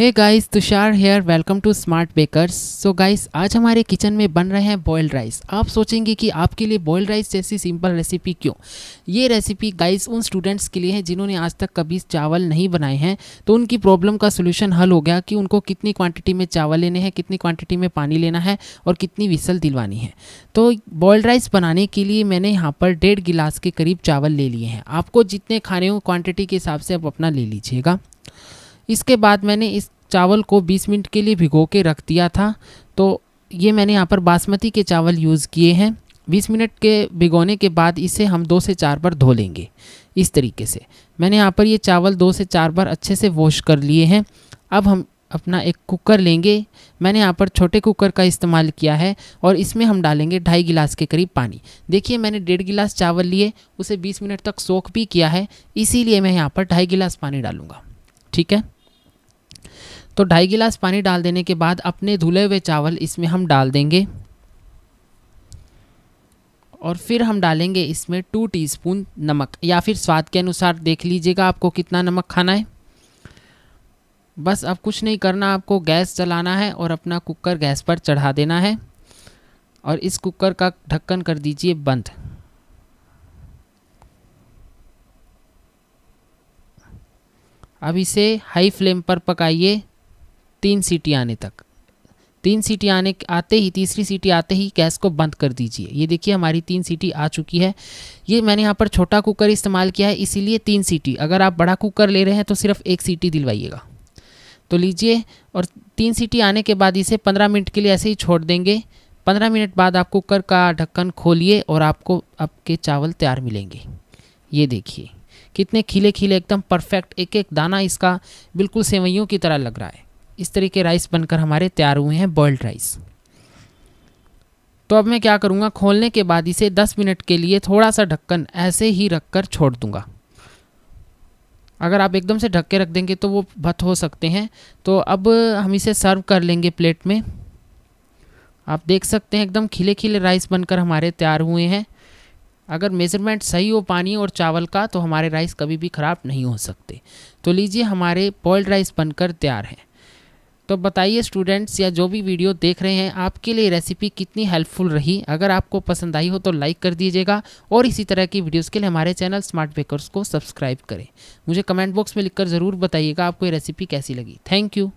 hey guys Tushar here welcome to smart bakers so guys आज हमारे kitchen में बन रहे हैं बॉयल राइस आप सोचेंगे कि आपके लिए बॉयल राइस जैसी सिंपल रेसिपी क्यों ये रेसिपी गाइस उन स्टूडेंट्स के लिए है जिन्होंने आज तक कभी चावल नहीं बनाए हैं तो उनकी प्रॉब्लम का सोल्यूशन हल हो गया कि उनको कितनी क्वान्टिटी में चावल लेने हैं कितनी क्वान्टिटी में पानी लेना है और कितनी विसल दिलवानी है तो बॉयल राइस बनाने के लिए मैंने यहाँ पर डेढ़ गिलास के करीब चावल ले लिए हैं आपको जितने खाने हो क्वान्टिटी के हिसाब से आप अपना ले लीजिएगा इसके बाद मैंने इस चावल को 20 मिनट के लिए भिगो के रख दिया था तो ये मैंने यहाँ पर बासमती के चावल यूज़ किए हैं 20 मिनट के भिगोने के बाद इसे हम दो से चार बार धो लेंगे इस तरीके से मैंने यहाँ पर ये चावल दो से चार बार अच्छे से वॉश कर लिए हैं अब हम अपना एक कुकर लेंगे मैंने यहाँ पर छोटे कुकर का इस्तेमाल किया है और इसमें हम डालेंगे ढाई गिलास के करीब पानी देखिए मैंने डेढ़ गिलास चावल लिए उसे 20 मिनट तक सोख भी किया है इसीलिए मैं यहाँ पर ढाई गिलास पानी डालूँगा ठीक है तो ढाई गिलास पानी डाल देने के बाद अपने धुले हुए चावल इसमें हम डाल देंगे और फिर हम डालेंगे इसमें टू टीस्पून नमक या फिर स्वाद के अनुसार देख लीजिएगा आपको कितना नमक खाना है बस अब कुछ नहीं करना आपको गैस चलाना है और अपना कुकर गैस पर चढ़ा देना है और इस कुकर का ढक्कन कर दीजिए बंद अब इसे हाई फ्लेम पर पकाइए तीन सीटी आने तक तीन सीटी आने आते ही तीसरी सीटी आते ही गैस को बंद कर दीजिए ये देखिए हमारी तीन सीटी आ चुकी है ये मैंने यहाँ पर छोटा कुकर इस्तेमाल किया है इसीलिए तीन सीटी अगर आप बड़ा कुकर ले रहे हैं तो सिर्फ एक सीटी दिलवाइएगा तो लीजिए और तीन सीटी आने के बाद इसे पंद्रह मिनट के लिए ऐसे ही छोड़ देंगे पंद्रह मिनट बाद आप कुकर का ढक्कन खोलिए और आपको आपके चावल तैयार मिलेंगे ये देखिए कितने खिले खिले एकदम परफेक्ट एक एक दाना इसका बिल्कुल सेवैयों की तरह लग रहा है इस तरह के राइस बनकर हमारे तैयार हुए हैं बॉयल्ड राइस तो अब मैं क्या करूँगा खोलने के बाद इसे 10 मिनट के लिए थोड़ा सा ढक्कन ऐसे ही रख कर छोड़ दूँगा अगर आप एकदम से ढक के रख देंगे तो वो भत हो सकते हैं तो अब हम इसे सर्व कर लेंगे प्लेट में आप देख सकते हैं एकदम खिले खिले राइस बनकर हमारे तैयार हुए हैं अगर मेज़रमेंट सही हो पानी और चावल का तो हमारे राइस कभी भी ख़राब नहीं हो सकते तो लीजिए हमारे बॉयल्ड राइस बनकर तैयार हैं तो बताइए स्टूडेंट्स या जो भी वीडियो देख रहे हैं आपके लिए रेसिपी कितनी हेल्पफुल रही अगर आपको पसंद आई हो तो लाइक कर दीजिएगा और इसी तरह की वीडियोज़ के लिए हमारे चैनल स्मार्ट बेकर्स को सब्सक्राइब करें मुझे कमेंट बॉक्स में लिखकर ज़रूर बताइएगा आपको ये रेसिपी कैसी लगी थैंक यू